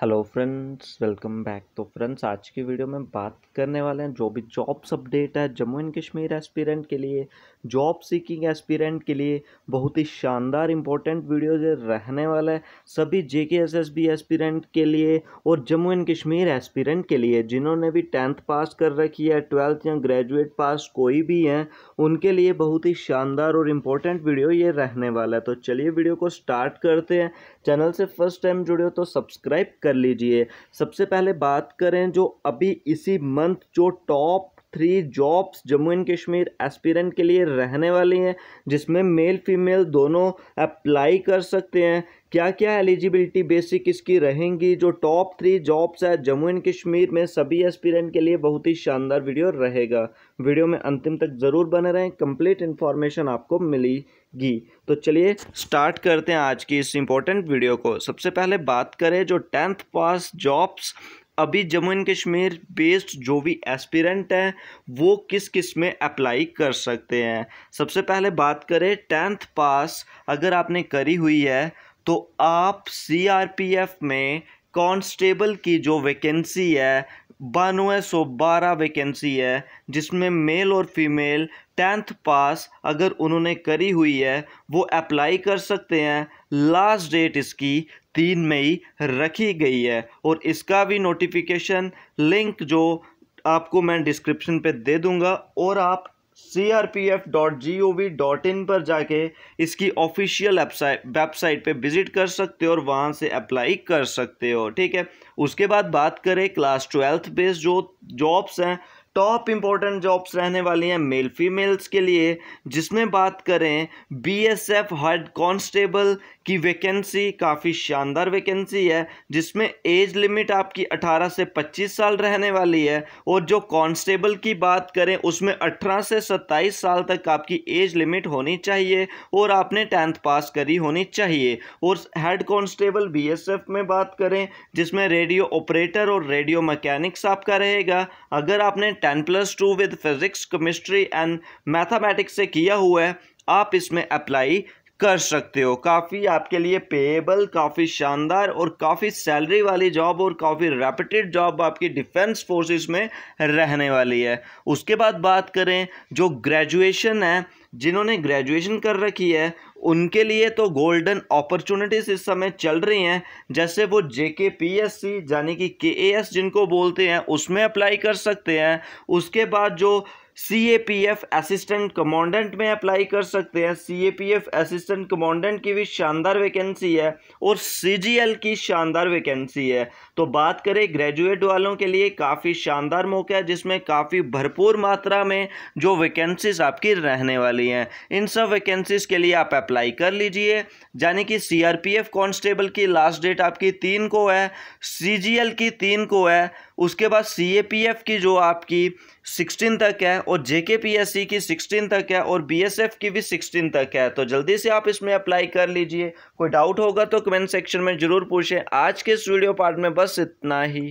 hello friends welcome back तो friends आज की वीडियो में बात करने वाले हैं जो भी जॉब्स अपडेट है जम्मू एंड कश्मीर एस्पिरेंट के लिए जॉब सीकिंग एस्पिरेंट के लिए बहुत ही शानदार इम्पोर्टेंट वीडियो जो रहने वाला है सभी जे के एस एस बी एस्पिरेंट के लिए और जम्मू एंड कश्मीर एस्पिरेंट के लिए जिन्होंने भी टेंथ पास कर रखी है ट्वेल्थ या ग्रेजुएट पास कोई भी हैं उनके लिए बहुत ही शानदार और इम्पोर्टेंट वीडियो ये रहने वाला है तो चलिए वीडियो को स्टार्ट करते हैं चैनल से फर्स्ट टाइम जुड़े हो तो सब्सक्राइब कर लीजिए सबसे पहले बात करें जो अभी इसी मंथ जो top three jobs Jammu and Kashmir aspirant के लिए रहने वाली हैं जिसमें मेल फीमेल दोनों अप्लाई कर सकते हैं क्या क्या एलिजिबिलिटी बेसिक इसकी रहेंगी जो टॉप थ्री जॉब्स है जम्मू एंड कश्मीर में सभी एस्पिरेंट के लिए बहुत ही शानदार वीडियो रहेगा वीडियो में अंतिम तक ज़रूर बने रहें कंप्लीट इन्फॉर्मेशन आपको मिलेगी तो चलिए स्टार्ट करते हैं आज की इस इम्पोर्टेंट वीडियो को सबसे पहले बात करें जो टेंथ पास जॉब्स अभी जम्मू एंड कश्मीर बेस्ड जो भी एस्पिरेंट हैं वो किस किस में अप्लाई कर सकते हैं सबसे पहले बात करें टेंथ पास अगर आपने करी हुई है तो आप सीआरपीएफ में कांस्टेबल की जो वैकेंसी है बानवे सौ बारह वैकेंसी है जिसमें मेल और फीमेल टेंथ पास अगर उन्होंने करी हुई है वो अप्लाई कर सकते हैं लास्ट डेट इसकी तीन मई रखी गई है और इसका भी नोटिफिकेशन लिंक जो आपको मैं डिस्क्रिप्शन पे दे दूंगा और आप C R P F dot G O V dot in पर जाके इसकी ऑफिशियल वेबसाइट पे विजिट कर सकते हो और वहाँ से अप्लाई कर सकते हो ठीक है उसके बाद बात करें क्लास ट्वेल्थ बेस्ड जो जॉब्स हैं टॉप इम्पोर्टेंट जॉब्स रहने वाली हैं मेल फीमेल्स के लिए जिसमें बात करें बीएसएफ हेड कांस्टेबल की वैकेंसी काफ़ी शानदार वैकेंसी है जिसमें एज लिमिट आपकी 18 से 25 साल रहने वाली है और जो कांस्टेबल की बात करें उसमें 18 से 27 साल तक आपकी एज लिमिट होनी चाहिए और आपने टेंथ पास करी होनी चाहिए और हेड कॉन्स्टेबल बी में बात करें जिसमें रेडियो ऑपरेटर और रेडियो मैकेनिक्स आपका रहेगा अगर आपने ten plus two with physics chemistry and mathematics से किया हुआ है आप इसमें अप्लाई कर सकते हो काफ़ी आपके लिए पेएबल काफ़ी शानदार और काफ़ी सैलरी वाली जॉब और काफ़ी रेपिटेड जॉब आपकी डिफेंस फोर्सेस में रहने वाली है उसके बाद बात करें जो ग्रेजुएशन है जिन्होंने ग्रेजुएशन कर रखी है उनके लिए तो गोल्डन अपॉर्चुनिटीज़ इस समय चल रही हैं जैसे वो जे के पी एस सी यानी कि के ए एस जिनको बोलते हैं उसमें अप्लाई कर सकते हैं उसके बाद जो C A P F assistant commandant में अप्लाई कर सकते हैं C A P F assistant commandant की भी शानदार वैकेंसी है और सी जी एल की शानदार वैकेंसी है तो बात करें ग्रेजुएट वालों के लिए काफ़ी शानदार मौका है जिसमें काफ़ी भरपूर मात्रा में जो वैकेंसीज आपकी रहने वाली हैं इन सब वैकेंसीज के लिए आप अप्लाई कर लीजिए यानी कि C R P F constable की लास्ट डेट आपकी तीन को है सी जी एल की तीन को है उसके बाद सी ए पी एफ की जो आपकी सिक्सटीन तक है और जे पी एस सी की सिक्सटीन तक है और बी एस एफ की भी सिक्सटीन तक है तो जल्दी से आप इसमें अप्लाई कर लीजिए कोई डाउट होगा तो कमेंट सेक्शन में ज़रूर पूछें आज के इस वीडियो पार्ट में बस इतना ही